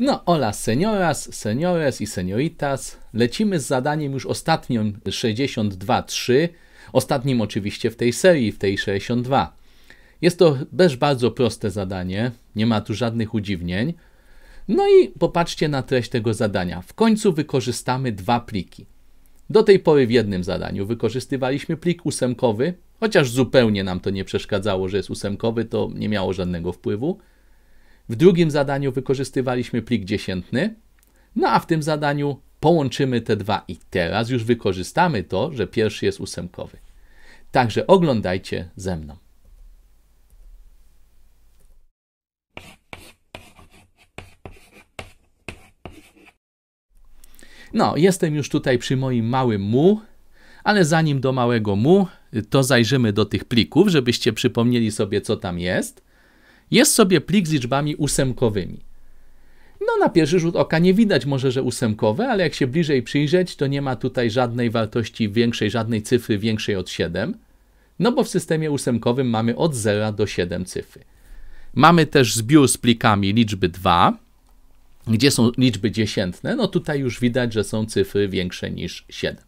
No, hola senioras, seniores i senioritas. Lecimy z zadaniem już ostatnim 62.3, ostatnim oczywiście w tej serii, w tej 62. Jest to też bardzo proste zadanie, nie ma tu żadnych udziwnień. No i popatrzcie na treść tego zadania. W końcu wykorzystamy dwa pliki. Do tej pory w jednym zadaniu wykorzystywaliśmy plik ósemkowy, chociaż zupełnie nam to nie przeszkadzało, że jest ósemkowy, to nie miało żadnego wpływu. W drugim zadaniu wykorzystywaliśmy plik dziesiętny, no a w tym zadaniu połączymy te dwa i teraz już wykorzystamy to, że pierwszy jest ósemkowy. Także oglądajcie ze mną. No, jestem już tutaj przy moim małym mu, ale zanim do małego mu, to zajrzymy do tych plików, żebyście przypomnieli sobie, co tam jest. Jest sobie plik z liczbami ósemkowymi. No na pierwszy rzut oka nie widać może, że ósemkowe, ale jak się bliżej przyjrzeć, to nie ma tutaj żadnej wartości większej, żadnej cyfry większej od 7, no bo w systemie ósemkowym mamy od 0 do 7 cyfry. Mamy też zbiór z plikami liczby 2, gdzie są liczby dziesiętne, no tutaj już widać, że są cyfry większe niż 7.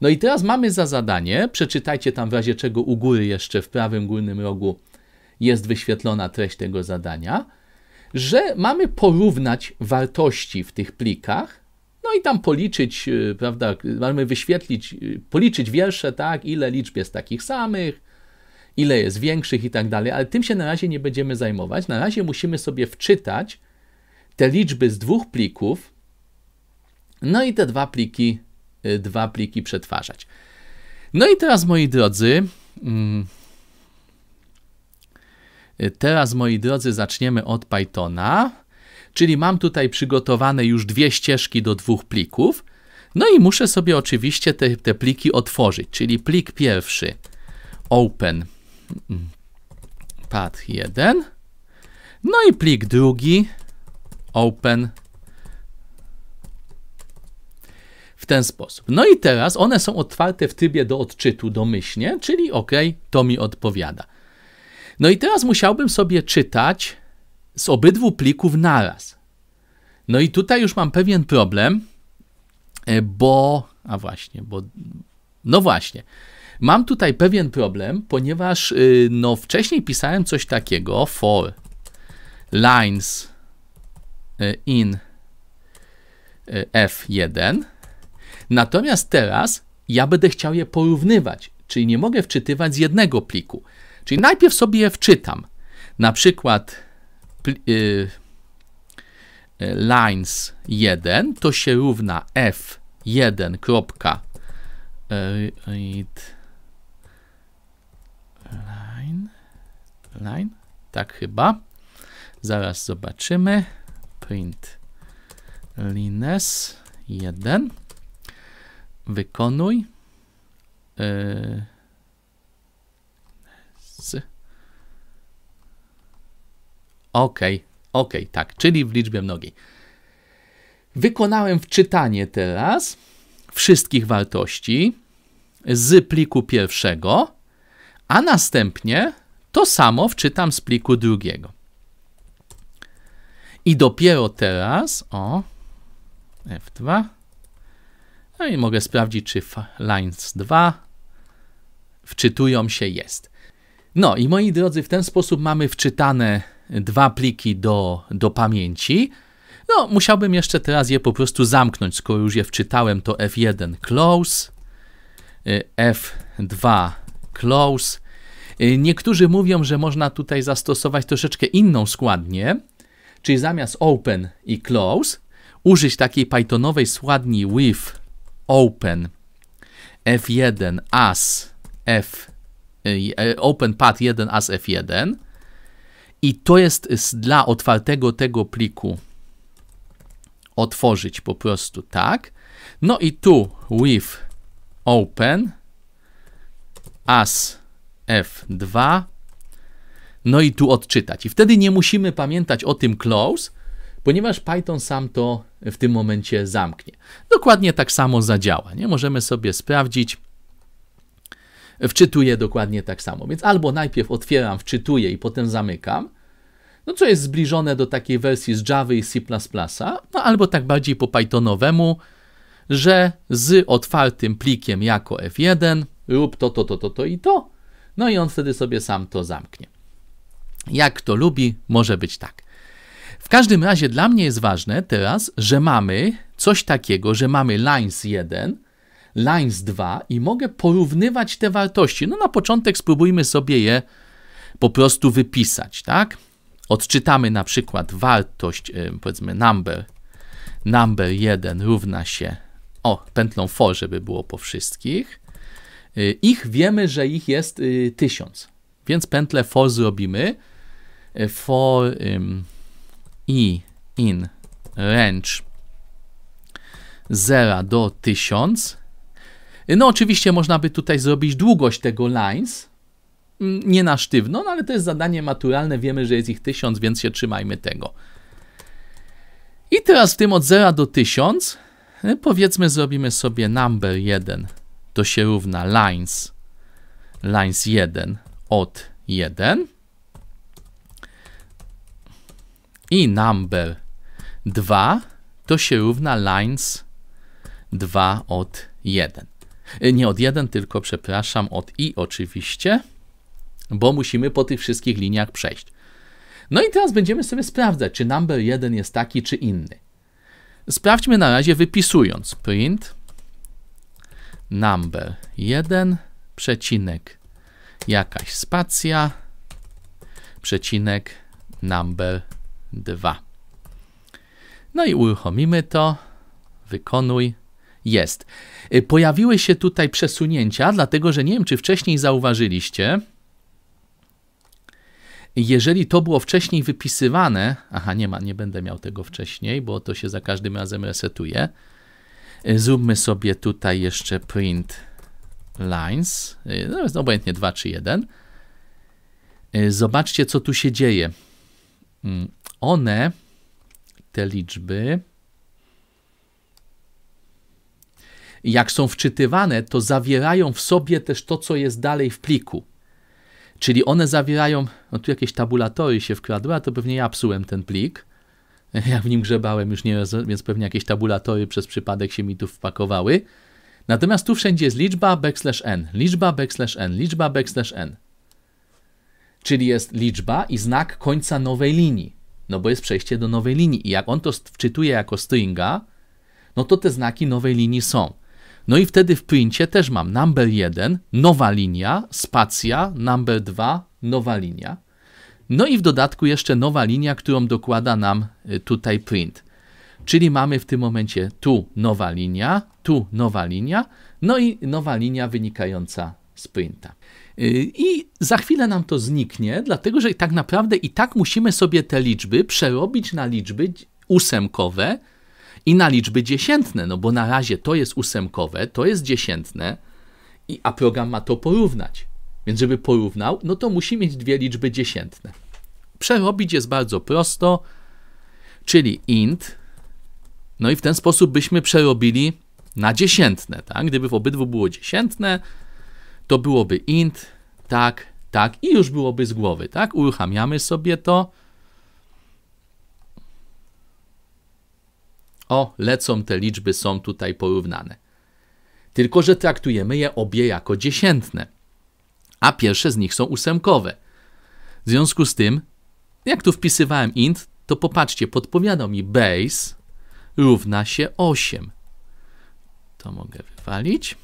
No i teraz mamy za zadanie, przeczytajcie tam w razie czego u góry jeszcze w prawym górnym rogu jest wyświetlona treść tego zadania, że mamy porównać wartości w tych plikach, no i tam policzyć, y, prawda, mamy wyświetlić, y, policzyć wiersze, tak, ile liczb jest takich samych, ile jest większych i tak dalej, ale tym się na razie nie będziemy zajmować. Na razie musimy sobie wczytać te liczby z dwóch plików, no i te dwa pliki, y, dwa pliki przetwarzać. No i teraz, moi drodzy, mm, Teraz, moi drodzy, zaczniemy od Pythona, czyli mam tutaj przygotowane już dwie ścieżki do dwóch plików. No i muszę sobie oczywiście te, te pliki otworzyć, czyli plik pierwszy open pad 1, no i plik drugi open w ten sposób. No i teraz one są otwarte w trybie do odczytu domyślnie, czyli OK, to mi odpowiada. No i teraz musiałbym sobie czytać z obydwu plików naraz. No i tutaj już mam pewien problem, e, bo. A właśnie, bo. No właśnie. Mam tutaj pewien problem, ponieważ y, no, wcześniej pisałem coś takiego for lines e, in e, F1. Natomiast teraz ja będę chciał je porównywać, czyli nie mogę wczytywać z jednego pliku. Czyli najpierw sobie je wczytam. Na przykład y, y, lines 1 to się równa f1. Y, read line, line, tak chyba. Zaraz zobaczymy. Print lines 1. Wykonuj. Yy, wszyscy. Ok, ok, tak, czyli w liczbie mnogiej. Wykonałem wczytanie teraz wszystkich wartości z pliku pierwszego, a następnie to samo wczytam z pliku drugiego. I dopiero teraz, o, F2, no i mogę sprawdzić, czy lines 2 wczytują się jest. No i moi drodzy, w ten sposób mamy wczytane dwa pliki do, do pamięci. No, musiałbym jeszcze teraz je po prostu zamknąć, skoro już je wczytałem, to F1 close, y, F2 close. Y, niektórzy mówią, że można tutaj zastosować troszeczkę inną składnię, czyli zamiast open i close, użyć takiej Pythonowej składni with open F1 as F E, OpenPath1 as F1 i to jest dla otwartego tego pliku otworzyć po prostu tak. No i tu with open as F2 no i tu odczytać. I wtedy nie musimy pamiętać o tym close, ponieważ Python sam to w tym momencie zamknie. Dokładnie tak samo zadziała. Nie możemy sobie sprawdzić wczytuję dokładnie tak samo. Więc albo najpierw otwieram, wczytuję i potem zamykam, no co jest zbliżone do takiej wersji z Java i C++, no albo tak bardziej po Pythonowemu, że z otwartym plikiem jako F1 rób to, to, to, to, to i to, no i on wtedy sobie sam to zamknie. Jak to lubi, może być tak. W każdym razie dla mnie jest ważne teraz, że mamy coś takiego, że mamy lines 1, Lines 2 i mogę porównywać te wartości. No na początek spróbujmy sobie je po prostu wypisać, tak? Odczytamy na przykład wartość, y, powiedzmy number, number 1 równa się, o, pętlą for, żeby było po wszystkich. Y, ich wiemy, że ich jest 1000, y, więc pętlę for zrobimy. For um, i in range 0 do 1000 no oczywiście można by tutaj zrobić długość tego lines, mm, nie na sztywno, no ale to jest zadanie maturalne, wiemy, że jest ich 1000, więc się trzymajmy tego. I teraz w tym od 0 do 1000, e, powiedzmy zrobimy sobie number 1, to się równa lines, lines 1 od 1 i number 2 to się równa lines 2 od 1. Nie od 1, tylko przepraszam, od i oczywiście, bo musimy po tych wszystkich liniach przejść. No i teraz będziemy sobie sprawdzać, czy number 1 jest taki, czy inny. Sprawdźmy na razie wypisując print number 1 przecinek jakaś spacja przecinek number 2. No i uruchomimy to. Wykonuj jest. Y, pojawiły się tutaj przesunięcia, dlatego że nie wiem, czy wcześniej zauważyliście, jeżeli to było wcześniej wypisywane, aha, nie ma, nie będę miał tego wcześniej, bo to się za każdym razem resetuje. Y, zróbmy sobie tutaj jeszcze print lines, y, no jest obojętnie 2 czy 1. Zobaczcie, co tu się dzieje. Mm, one, te liczby, jak są wczytywane, to zawierają w sobie też to, co jest dalej w pliku. Czyli one zawierają, no tu jakieś tabulatory się wkradły, a to pewnie ja psułem ten plik. Ja w nim grzebałem już nie więc pewnie jakieś tabulatory przez przypadek się mi tu wpakowały. Natomiast tu wszędzie jest liczba backslash n, liczba backslash n, liczba backslash n. Czyli jest liczba i znak końca nowej linii, no bo jest przejście do nowej linii. I jak on to wczytuje jako stringa, no to te znaki nowej linii są. No i wtedy w princie też mam number 1, nowa linia, spacja, number 2, nowa linia. No i w dodatku jeszcze nowa linia, którą dokłada nam y, tutaj print. Czyli mamy w tym momencie tu nowa linia, tu nowa linia, no i nowa linia wynikająca z printa. Y, I za chwilę nam to zniknie, dlatego że tak naprawdę i tak musimy sobie te liczby przerobić na liczby ósemkowe, i na liczby dziesiętne, no bo na razie to jest ósemkowe, to jest dziesiętne, i, a program ma to porównać. Więc żeby porównał, no to musi mieć dwie liczby dziesiętne. Przerobić jest bardzo prosto, czyli int, no i w ten sposób byśmy przerobili na dziesiętne, tak? Gdyby w obydwu było dziesiętne, to byłoby int, tak, tak i już byłoby z głowy, tak? Uruchamiamy sobie to. O, lecą te liczby, są tutaj porównane. Tylko, że traktujemy je obie jako dziesiętne, a pierwsze z nich są ósemkowe. W związku z tym, jak tu wpisywałem int, to popatrzcie, podpowiada mi base równa się 8. To mogę wywalić.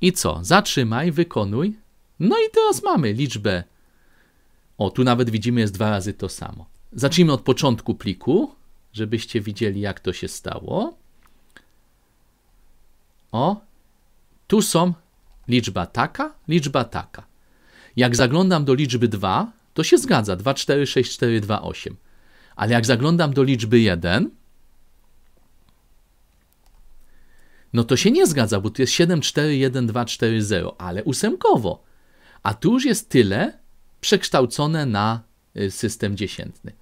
I co? Zatrzymaj, wykonuj. No i teraz mamy liczbę. O, tu nawet widzimy jest dwa razy to samo. Zacznijmy od początku pliku żebyście widzieli, jak to się stało. O, tu są liczba taka, liczba taka. Jak zaglądam do liczby 2, to się zgadza 2, 4, 6, 4, 2, 8. Ale jak zaglądam do liczby 1, no to się nie zgadza, bo tu jest 7, 4, 1, 2, 4, 0, ale ósemkowo. A tu już jest tyle przekształcone na y, system dziesiętny.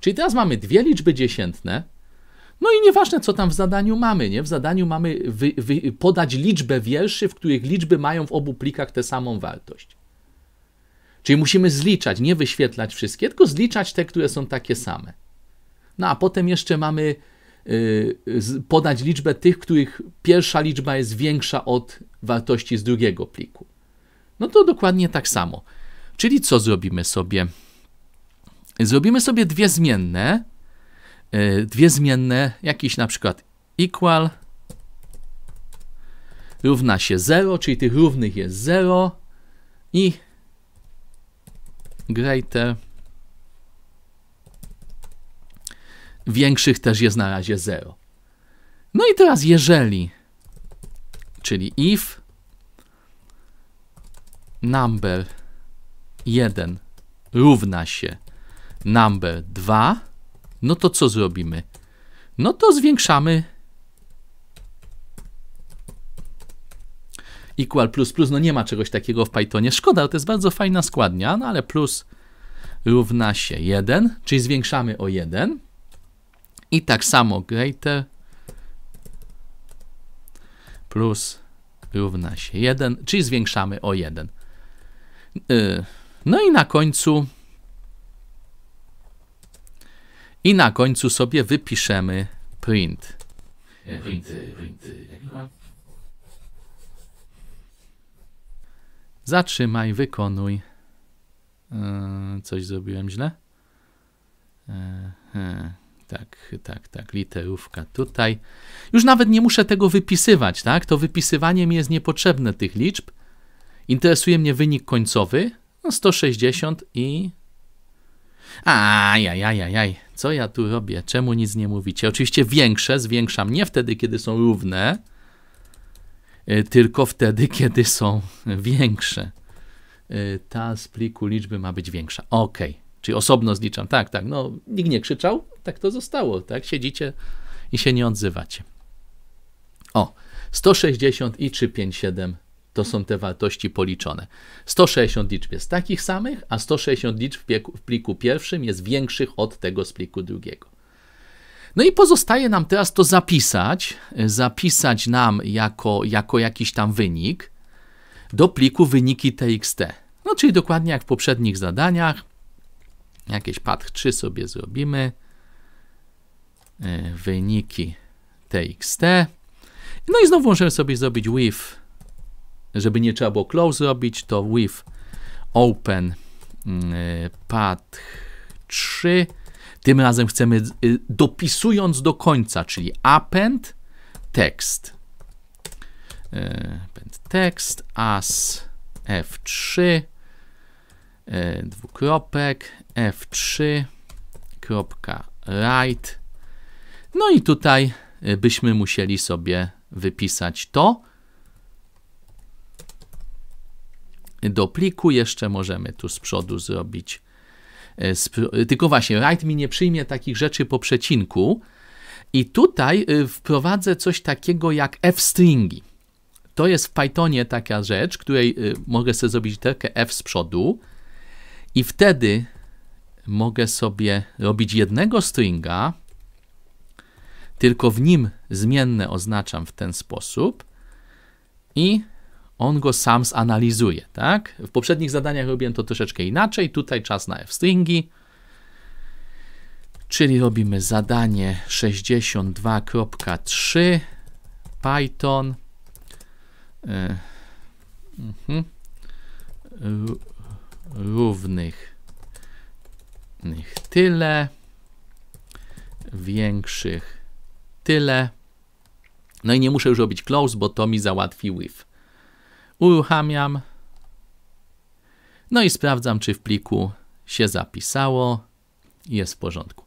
Czyli teraz mamy dwie liczby dziesiętne, no i nieważne, co tam w zadaniu mamy, nie? W zadaniu mamy wy, wy, podać liczbę wierszy, w których liczby mają w obu plikach tę samą wartość. Czyli musimy zliczać, nie wyświetlać wszystkie, tylko zliczać te, które są takie same. No a potem jeszcze mamy y, podać liczbę tych, których pierwsza liczba jest większa od wartości z drugiego pliku. No to dokładnie tak samo. Czyli co zrobimy sobie? Zrobimy sobie dwie zmienne, e, dwie zmienne, jakiś na przykład equal równa się 0, czyli tych równych jest 0 i greater większych też jest na razie 0. No i teraz jeżeli, czyli if number 1 równa się number 2, no to co zrobimy? No to zwiększamy equal plus plus, no nie ma czegoś takiego w Pythonie, szkoda, to jest bardzo fajna składnia, no ale plus równa się 1, czyli zwiększamy o 1 i tak samo greater plus równa się 1, czyli zwiększamy o 1. Y, no i na końcu i na końcu sobie wypiszemy print. Zatrzymaj, wykonuj. E, coś zrobiłem źle? E, tak, tak, tak, literówka tutaj. Już nawet nie muszę tego wypisywać, tak? To wypisywanie mi jest niepotrzebne tych liczb. Interesuje mnie wynik końcowy, no 160 i Ajajajajaj, co ja tu robię? Czemu nic nie mówicie? Oczywiście większe zwiększam nie wtedy, kiedy są równe, y, tylko wtedy, kiedy są większe. Y, ta z pliku liczby ma być większa. Ok, czyli osobno zliczam. Tak, tak, no nikt nie krzyczał, tak to zostało, tak? Siedzicie i się nie odzywacie. O, 160 i 357 to są te wartości policzone. 160 liczb jest takich samych, a 160 liczb w pliku pierwszym jest większych od tego z pliku drugiego. No i pozostaje nam teraz to zapisać, zapisać nam jako, jako jakiś tam wynik do pliku wyniki txt. No czyli dokładnie jak w poprzednich zadaniach, jakieś path 3 sobie zrobimy, e, wyniki txt. No i znowu możemy sobie zrobić with żeby nie trzeba było close robić, to with open mm, path 3. Tym razem chcemy y, dopisując do końca, czyli append text. Y, append text as f3 y, dwukropek f3 kropka right. No i tutaj byśmy musieli sobie wypisać to, do pliku, jeszcze możemy tu z przodu zrobić. E, e, tylko właśnie, write mi nie przyjmie takich rzeczy po przecinku. I tutaj e, wprowadzę coś takiego jak f-stringi. To jest w Pythonie taka rzecz, której mogę sobie zrobić literkę f z przodu i wtedy mogę sobie robić jednego stringa, tylko w nim zmienne oznaczam w ten sposób i on go sam zanalizuje, tak? W poprzednich zadaniach robiłem to troszeczkę inaczej, tutaj czas na f-stringi, czyli robimy zadanie 62.3 Python e, mhm. równych tyle, większych tyle. No i nie muszę już robić close, bo to mi załatwi with uruchamiam. No i sprawdzam, czy w pliku się zapisało. Jest w porządku.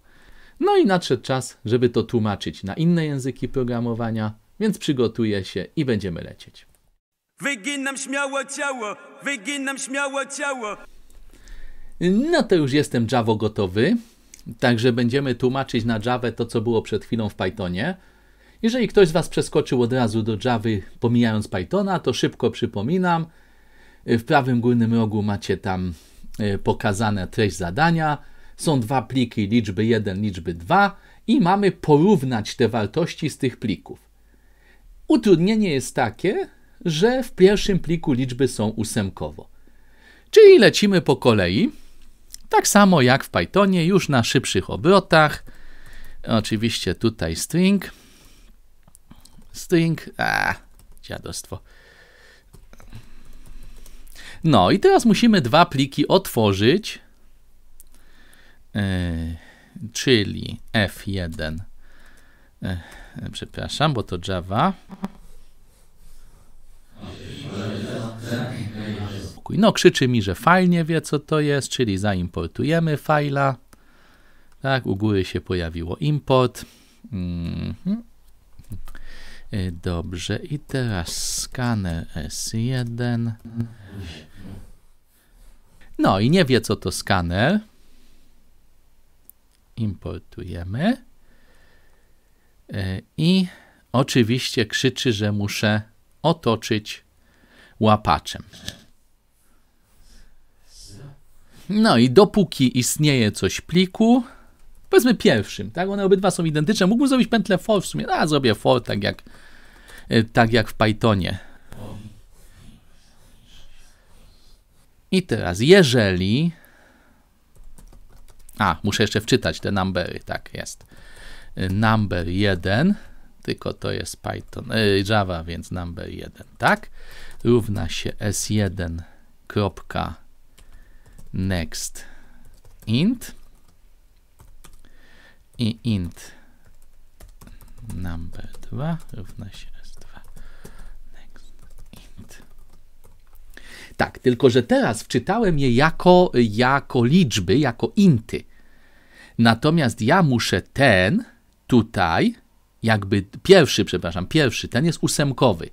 No i nadszedł czas, żeby to tłumaczyć na inne języki programowania, więc przygotuję się i będziemy lecieć. Wyginam śmiało ciało, wyginam śmiało ciało. No to już jestem Java gotowy, także będziemy tłumaczyć na Java to, co było przed chwilą w Pythonie. Jeżeli ktoś z Was przeskoczył od razu do Java, pomijając Pythona, to szybko przypominam, e, w prawym górnym rogu macie tam e, pokazane treść zadania. Są dwa pliki liczby 1, liczby 2 i mamy porównać te wartości z tych plików. Utrudnienie jest takie, że w pierwszym pliku liczby są ósemkowo. Czyli lecimy po kolei, tak samo jak w Pythonie, już na szybszych obrotach. Oczywiście tutaj string. Sting. A, dziadostwo. No i teraz musimy dwa pliki otworzyć, e, czyli F1, e, przepraszam, bo to Java. No krzyczy mi, że file nie wie co to jest, czyli zaimportujemy fajla. Tak, u góry się pojawiło import. Mm -hmm. Y, dobrze, i teraz skaner S1. No i nie wie, co to skaner. Importujemy. Y, I oczywiście krzyczy, że muszę otoczyć łapaczem. No i dopóki istnieje coś pliku, powiedzmy pierwszym, tak? One obydwa są identyczne. Mógłbym zrobić pętlę for w sumie, a zrobię for tak jak, y, tak jak w Pythonie. I teraz, jeżeli... A, muszę jeszcze wczytać te numbery, tak jest. Y, number 1, tylko to jest Python, y, Java, więc number 1, tak? Równa się s1.next int i int number 2 równa się s2. Next int. Tak, tylko że teraz wczytałem je jako, jako liczby, jako inty. Natomiast ja muszę ten tutaj, jakby pierwszy, przepraszam, pierwszy, ten jest ósemkowy.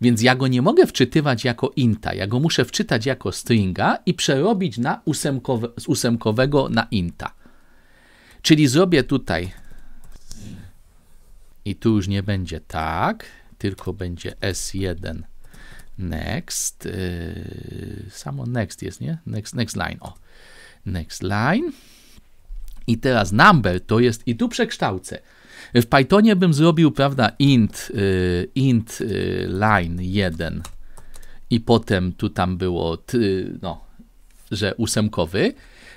Więc ja go nie mogę wczytywać jako inta, ja go muszę wczytać jako stringa i przerobić na ósemkowe, z ósemkowego na inta. Czyli zrobię tutaj i tu już nie będzie tak, tylko będzie S1 next. Y, samo next jest, nie? Next, next line. O, next line. I teraz number to jest, i tu przekształcę. W Pythonie bym zrobił, prawda, int, y, int y, line 1 i potem tu tam było, ty, no, że ósemkowy.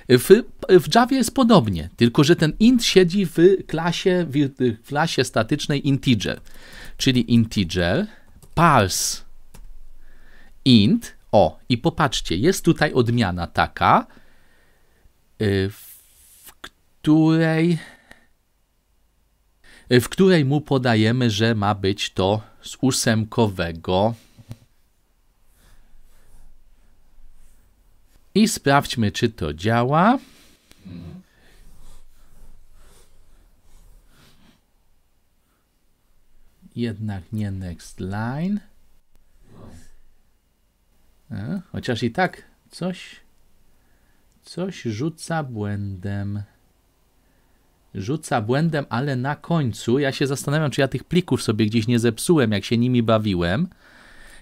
W w Javie jest podobnie, tylko że ten int siedzi w klasie, w klasie statycznej integer, czyli integer parse int. O, i popatrzcie, jest tutaj odmiana taka, y, w której y, w której mu podajemy, że ma być to z ósemkowego. I sprawdźmy, czy to działa. Mhm. Jednak nie next line. E? chociaż i tak coś, coś rzuca błędem. Rzuca błędem, ale na końcu ja się zastanawiam, czy ja tych plików sobie gdzieś nie zepsułem, jak się nimi bawiłem.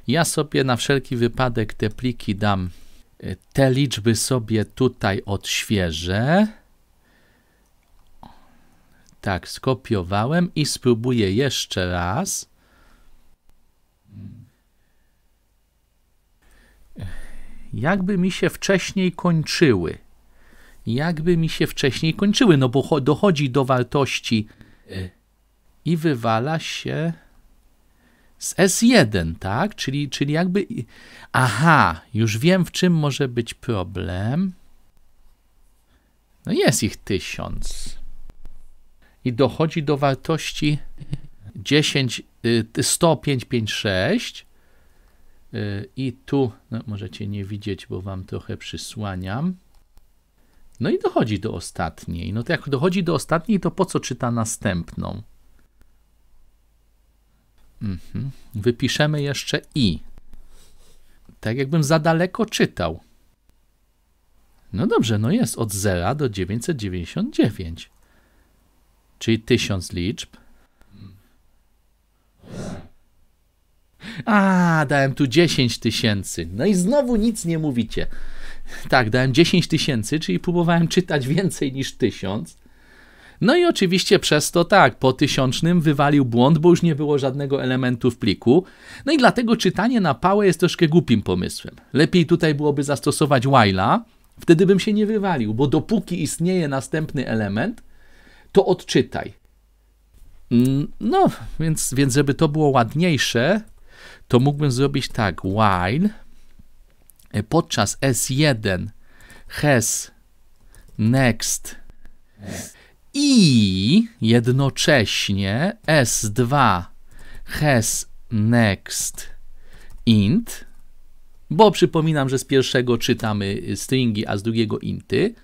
Ja sobie na wszelki wypadek te pliki dam te liczby sobie tutaj odświeżę. Tak, skopiowałem i spróbuję jeszcze raz. Jakby mi się wcześniej kończyły. Jakby mi się wcześniej kończyły, no bo dochodzi do wartości y, i wywala się z S1, tak? Czyli, czyli jakby. Aha, już wiem, w czym może być problem. No jest ich tysiąc. I dochodzi do wartości 10, 10556. Y, y, I tu, no możecie nie widzieć, bo wam trochę przysłaniam. No i dochodzi do ostatniej. No to jak dochodzi do ostatniej, to po co czyta następną? Mhm. Wypiszemy jeszcze i. Tak jakbym za daleko czytał. No dobrze, no jest od 0 do 999. Czyli 1000 liczb. A, dałem tu 10 tysięcy. No i znowu nic nie mówicie. Tak, dałem 10 tysięcy, czyli próbowałem czytać więcej niż 1000. No i oczywiście przez to tak, po tysiącznym wywalił błąd, bo już nie było żadnego elementu w pliku. No i dlatego czytanie na pałę jest troszkę głupim pomysłem. Lepiej tutaj byłoby zastosować while'a, wtedy bym się nie wywalił, bo dopóki istnieje następny element, to odczytaj. Mm, no, więc, więc żeby to było ładniejsze, to mógłbym zrobić tak, while e, podczas S1 has e next i jednocześnie s2 has next int, bo przypominam, że z pierwszego czytamy stringi, a z drugiego inty.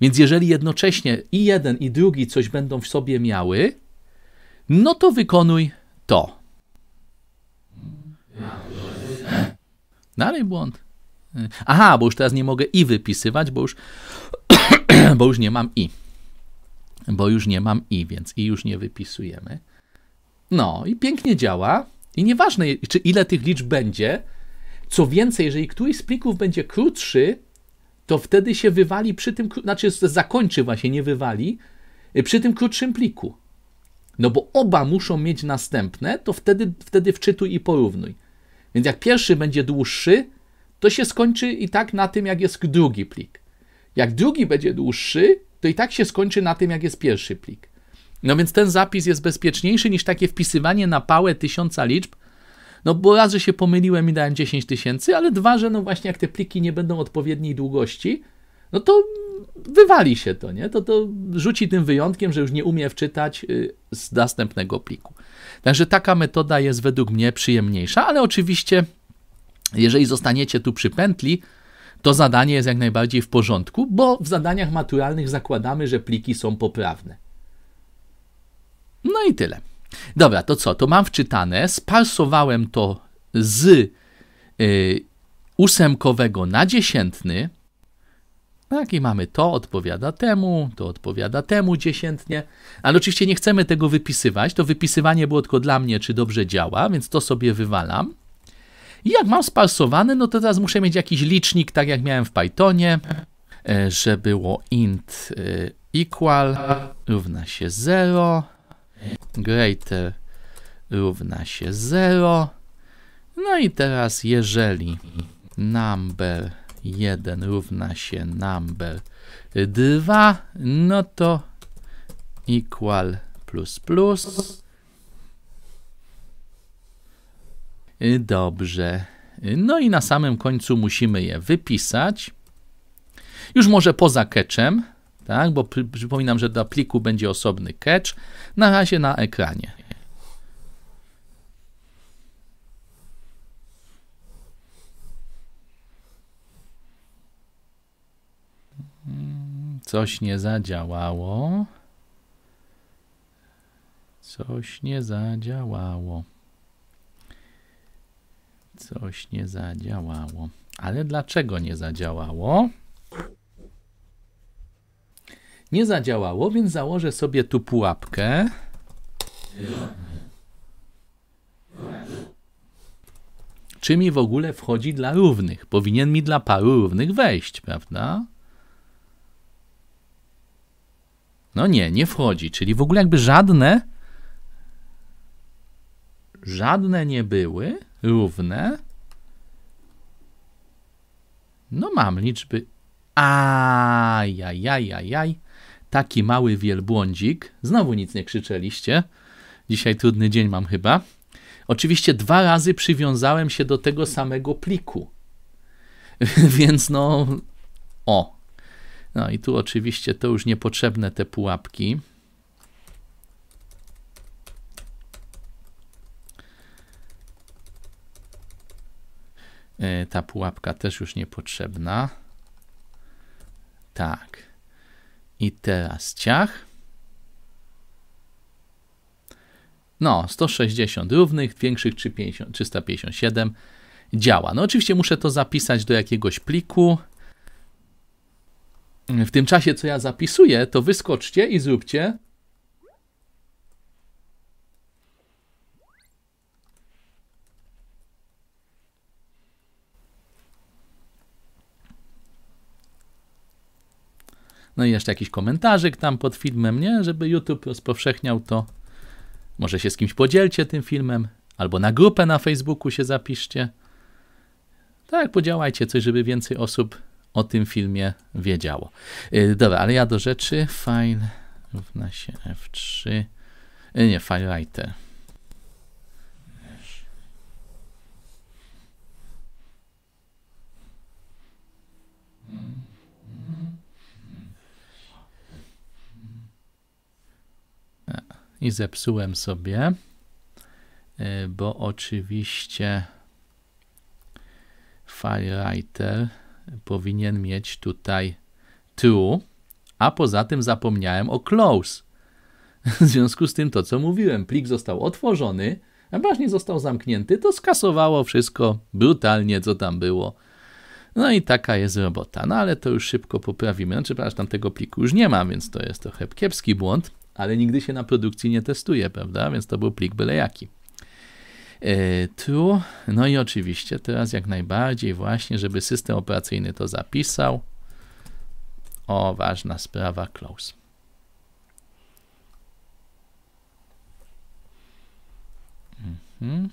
Więc jeżeli jednocześnie i jeden, i drugi coś będą w sobie miały, no to wykonuj to. Dalej błąd. Aha, bo już teraz nie mogę i wypisywać, bo już, bo już nie mam i bo już nie mam i, więc i już nie wypisujemy. No i pięknie działa. I nieważne, czy ile tych liczb będzie. Co więcej, jeżeli któryś z plików będzie krótszy, to wtedy się wywali przy tym, znaczy zakończy właśnie, nie wywali, y, przy tym krótszym pliku. No bo oba muszą mieć następne, to wtedy, wtedy wczytuj i porównuj. Więc jak pierwszy będzie dłuższy, to się skończy i tak na tym, jak jest drugi plik. Jak drugi będzie dłuższy, to i tak się skończy na tym, jak jest pierwszy plik. No więc ten zapis jest bezpieczniejszy niż takie wpisywanie na pałę tysiąca liczb, no bo raz, że się pomyliłem i dałem 10 tysięcy, ale dwa, że no właśnie jak te pliki nie będą odpowiedniej długości, no to wywali się to, nie? To, to rzuci tym wyjątkiem, że już nie umie wczytać y, z następnego pliku. Także taka metoda jest według mnie przyjemniejsza, ale oczywiście jeżeli zostaniecie tu przy pętli, to zadanie jest jak najbardziej w porządku, bo w zadaniach maturalnych zakładamy, że pliki są poprawne. No i tyle. Dobra, to co? To mam wczytane, sparsowałem to z yy, ósemkowego na dziesiętny. Tak, i mamy to odpowiada temu, to odpowiada temu dziesiętnie. Ale oczywiście nie chcemy tego wypisywać. To wypisywanie było tylko dla mnie, czy dobrze działa, więc to sobie wywalam. I jak mam sparsowane, no to teraz muszę mieć jakiś licznik, tak jak miałem w Pythonie, e, że było int e, equal równa się 0, greater równa się 0. No i teraz jeżeli number 1 równa się number 2, no to equal plus plus Y, dobrze. Y, no i na samym końcu musimy je wypisać. Już może poza catchem, tak? bo przypominam, że dla pliku będzie osobny catch. Na razie na ekranie. Hmm, coś nie zadziałało. Coś nie zadziałało coś nie zadziałało. Ale dlaczego nie zadziałało? Nie zadziałało, więc założę sobie tu pułapkę. Czy mi w ogóle wchodzi dla równych? Powinien mi dla paru równych wejść, prawda? No nie, nie wchodzi, czyli w ogóle jakby żadne żadne nie były równe. No mam liczby. Ajajajajaj. Taki mały wielbłądzik. Znowu nic nie krzyczeliście. Dzisiaj trudny dzień mam chyba. Oczywiście dwa razy przywiązałem się do tego samego pliku. Więc no. O. No i tu oczywiście to już niepotrzebne te pułapki. E, ta pułapka też już niepotrzebna. Tak. I teraz ciach. No, 160 równych, większych 357 działa. No oczywiście muszę to zapisać do jakiegoś pliku. W tym czasie, co ja zapisuję, to wyskoczcie i zróbcie No i jeszcze jakiś komentarzyk tam pod filmem, nie? Żeby YouTube rozpowszechniał to. Może się z kimś podzielcie tym filmem, albo na grupę na Facebooku się zapiszcie. Tak, podziałajcie coś, żeby więcej osób o tym filmie wiedziało. Yy, dobra, ale ja do rzeczy. File równa się F3. Yy, nie, file writer. i zepsułem sobie, y, bo oczywiście FileWriter powinien mieć tutaj true, a poza tym zapomniałem o close. W związku z tym to, co mówiłem, plik został otworzony, a właśnie został zamknięty, to skasowało wszystko brutalnie, co tam było. No i taka jest robota. No ale to już szybko poprawimy. Znaczy, przepraszam, tego pliku już nie ma, więc to jest trochę kiepski błąd ale nigdy się na produkcji nie testuje, prawda? Więc to był plik byle jaki. E, tu, no i oczywiście teraz jak najbardziej właśnie, żeby system operacyjny to zapisał. O, ważna sprawa, close. Mhm.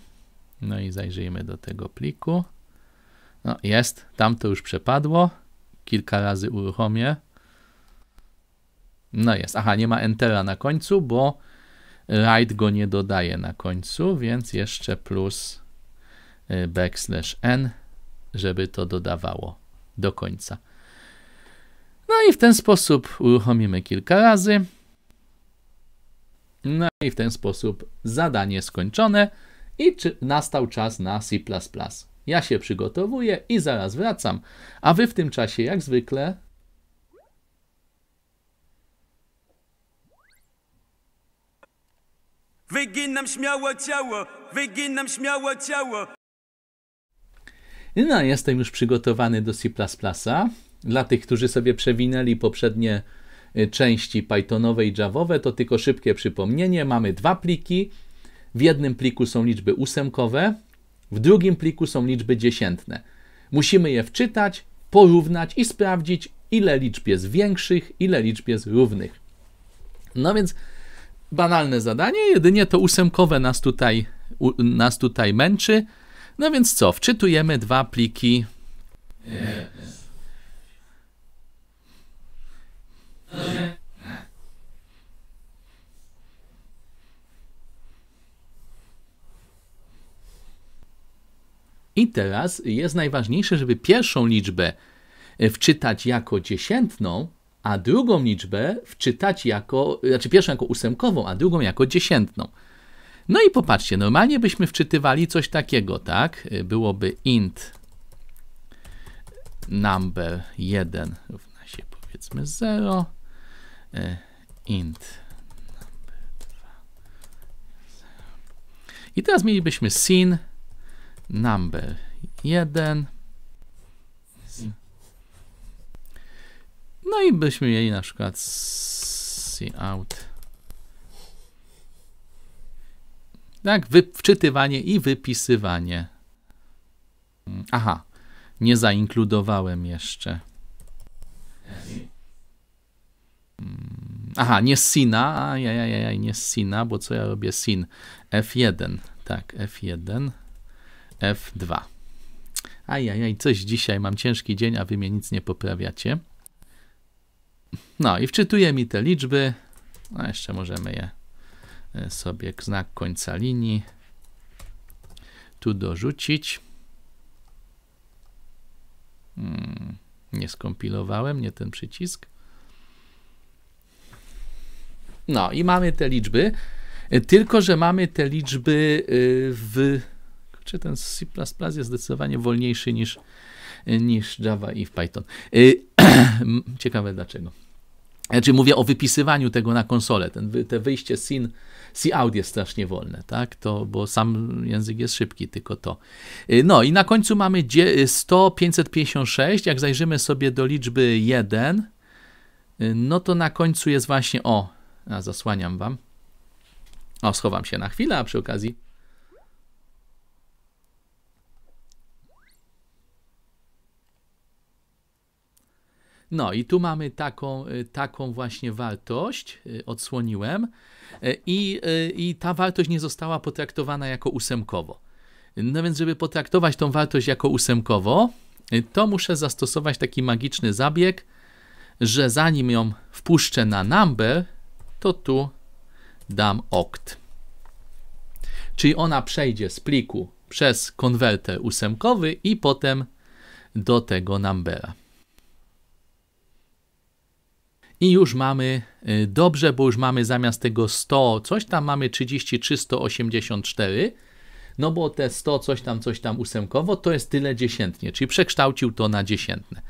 No i zajrzyjmy do tego pliku. No jest, tam to już przepadło. Kilka razy uruchomię. No jest. Aha, nie ma entera na końcu, bo write go nie dodaje na końcu, więc jeszcze plus y, backslash n, żeby to dodawało do końca. No i w ten sposób uruchomimy kilka razy. No i w ten sposób zadanie skończone i nastał czas na C++. Ja się przygotowuję i zaraz wracam, a wy w tym czasie jak zwykle Wyginam śmiało ciało, wyginam śmiało ciało. No, jestem już przygotowany do C++. Dla tych, którzy sobie przewinęli poprzednie y, części Pythonowe i Javowe, to tylko szybkie przypomnienie. Mamy dwa pliki. W jednym pliku są liczby ósemkowe, w drugim pliku są liczby dziesiętne. Musimy je wczytać, porównać i sprawdzić, ile liczb jest większych, ile liczb jest równych. No więc banalne zadanie, jedynie to ósemkowe nas tutaj, u, nas tutaj męczy. No więc co, wczytujemy dwa pliki. I teraz jest najważniejsze, żeby pierwszą liczbę wczytać jako dziesiętną, a drugą liczbę wczytać jako, znaczy pierwszą jako ósemkową, a drugą jako dziesiętną. No i popatrzcie, normalnie byśmy wczytywali coś takiego, tak? Byłoby int number 1 równa się powiedzmy 0, e, int number 2, I teraz mielibyśmy sin number 1 No i byśmy mieli na przykład out. Tak, wczytywanie i wypisywanie. Mm, aha, nie zainkludowałem jeszcze. Mm, aha, nie sina, ja, nie sina, bo co ja robię sin? F1, tak, F1, F2. Ajajaj, coś dzisiaj, mam ciężki dzień, a wy mnie nic nie poprawiacie. No i wczytuje mi te liczby. No jeszcze możemy je e, sobie znak końca linii tu dorzucić. Hmm, nie skompilowałem, nie ten przycisk. No i mamy te liczby, e, tylko że mamy te liczby e, w... Czy ten C++ jest zdecydowanie wolniejszy niż, niż Java i Python. Ciekawe dlaczego. Znaczy mówię o wypisywaniu tego na konsolę. Ten, te wyjście sin, C-out jest strasznie wolne, tak? To, bo sam język jest szybki, tylko to. Y, no i na końcu mamy 100, 556. Y, Jak zajrzymy sobie do liczby 1, y, no to na końcu jest właśnie, o, a zasłaniam wam. O, schowam się na chwilę, a przy okazji No i tu mamy taką, y, taką właśnie wartość, y, odsłoniłem, y, i, i ta wartość nie została potraktowana jako ósemkowo. No więc, żeby potraktować tą wartość jako ósemkowo, to muszę zastosować taki magiczny zabieg, że zanim ją wpuszczę na number, to tu dam oct. Czyli ona przejdzie z pliku przez konwerter ósemkowy i potem do tego numbera i już mamy y, dobrze, bo już mamy zamiast tego 100, coś tam mamy 33, no bo te 100 coś tam, coś tam ósemkowo to jest tyle dziesiętnie, czyli przekształcił to na dziesiętne.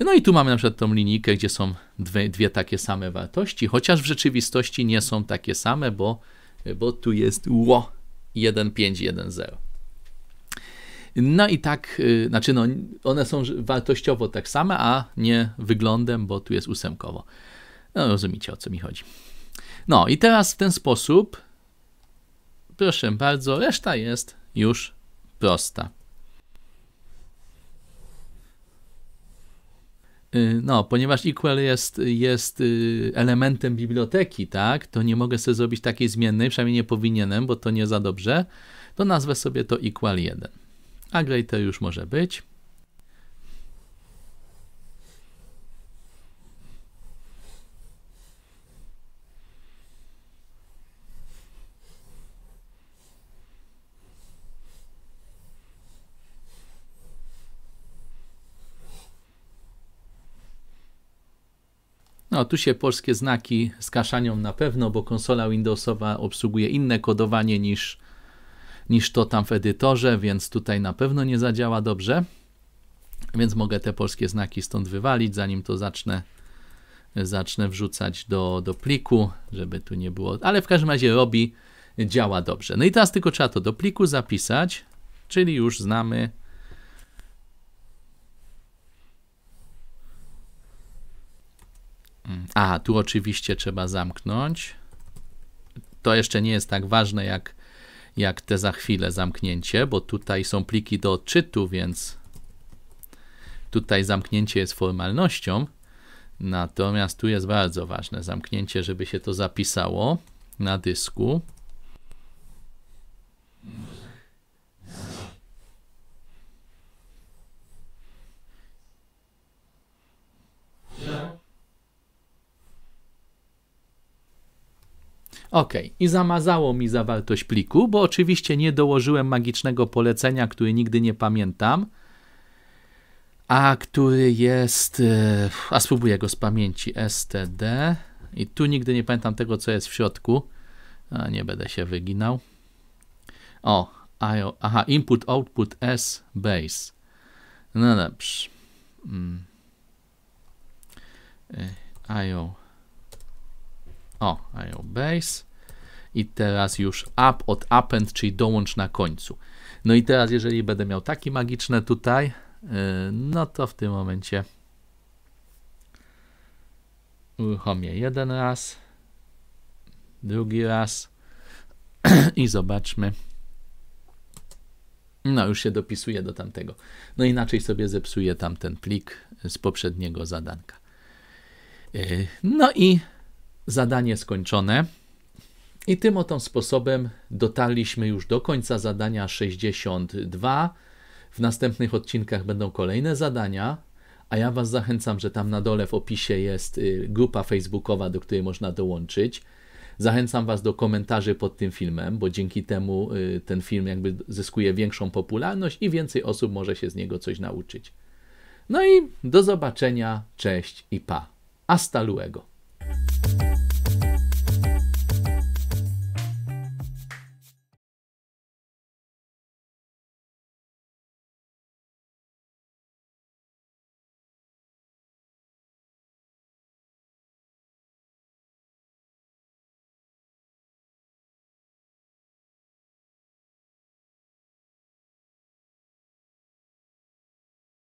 No i tu mamy na przykład tą linijkę, gdzie są dwie, dwie takie same wartości, chociaż w rzeczywistości nie są takie same, bo, bo tu jest ło 1510. No i tak, y, znaczy no, one są wartościowo tak same, a nie wyglądem, bo tu jest ósemkowo. No rozumiecie o co mi chodzi. No i teraz w ten sposób, proszę bardzo, reszta jest już prosta. Y, no, ponieważ equal jest, jest y, elementem biblioteki, tak, to nie mogę sobie zrobić takiej zmiennej, przynajmniej nie powinienem, bo to nie za dobrze, to nazwę sobie to equal 1 a to już może być. No, tu się polskie znaki skaszanią na pewno, bo konsola Windowsowa obsługuje inne kodowanie niż niż to tam w edytorze, więc tutaj na pewno nie zadziała dobrze. Więc mogę te polskie znaki stąd wywalić, zanim to zacznę zacznę wrzucać do, do pliku, żeby tu nie było, ale w każdym razie robi, działa dobrze. No i teraz tylko trzeba to do pliku zapisać, czyli już znamy mm, A, tu oczywiście trzeba zamknąć. To jeszcze nie jest tak ważne jak jak te za chwilę zamknięcie, bo tutaj są pliki do odczytu, więc tutaj zamknięcie jest formalnością. Natomiast tu jest bardzo ważne zamknięcie, żeby się to zapisało na dysku. OK, i zamazało mi zawartość pliku, bo oczywiście nie dołożyłem magicznego polecenia, który nigdy nie pamiętam, a który jest. E, a spróbuję go z pamięci STD. I tu nigdy nie pamiętam tego, co jest w środku. A nie będę się wyginał. O, aha, input, output, S, base. No dobrze. Mm. E, IO. O, IO base i teraz już up od append, czyli dołącz na końcu. No i teraz, jeżeli będę miał takie magiczne tutaj, y, no to w tym momencie uruchomię jeden raz, drugi raz i zobaczmy. No, już się dopisuje do tamtego. No inaczej sobie zepsuję tamten plik z poprzedniego zadanka. Y, no i zadanie skończone. I tym oto sposobem dotarliśmy już do końca zadania 62. W następnych odcinkach będą kolejne zadania, a ja Was zachęcam, że tam na dole w opisie jest y, grupa facebookowa, do której można dołączyć. Zachęcam Was do komentarzy pod tym filmem, bo dzięki temu y, ten film jakby zyskuje większą popularność i więcej osób może się z niego coś nauczyć. No i do zobaczenia, cześć i pa. Hasta luego.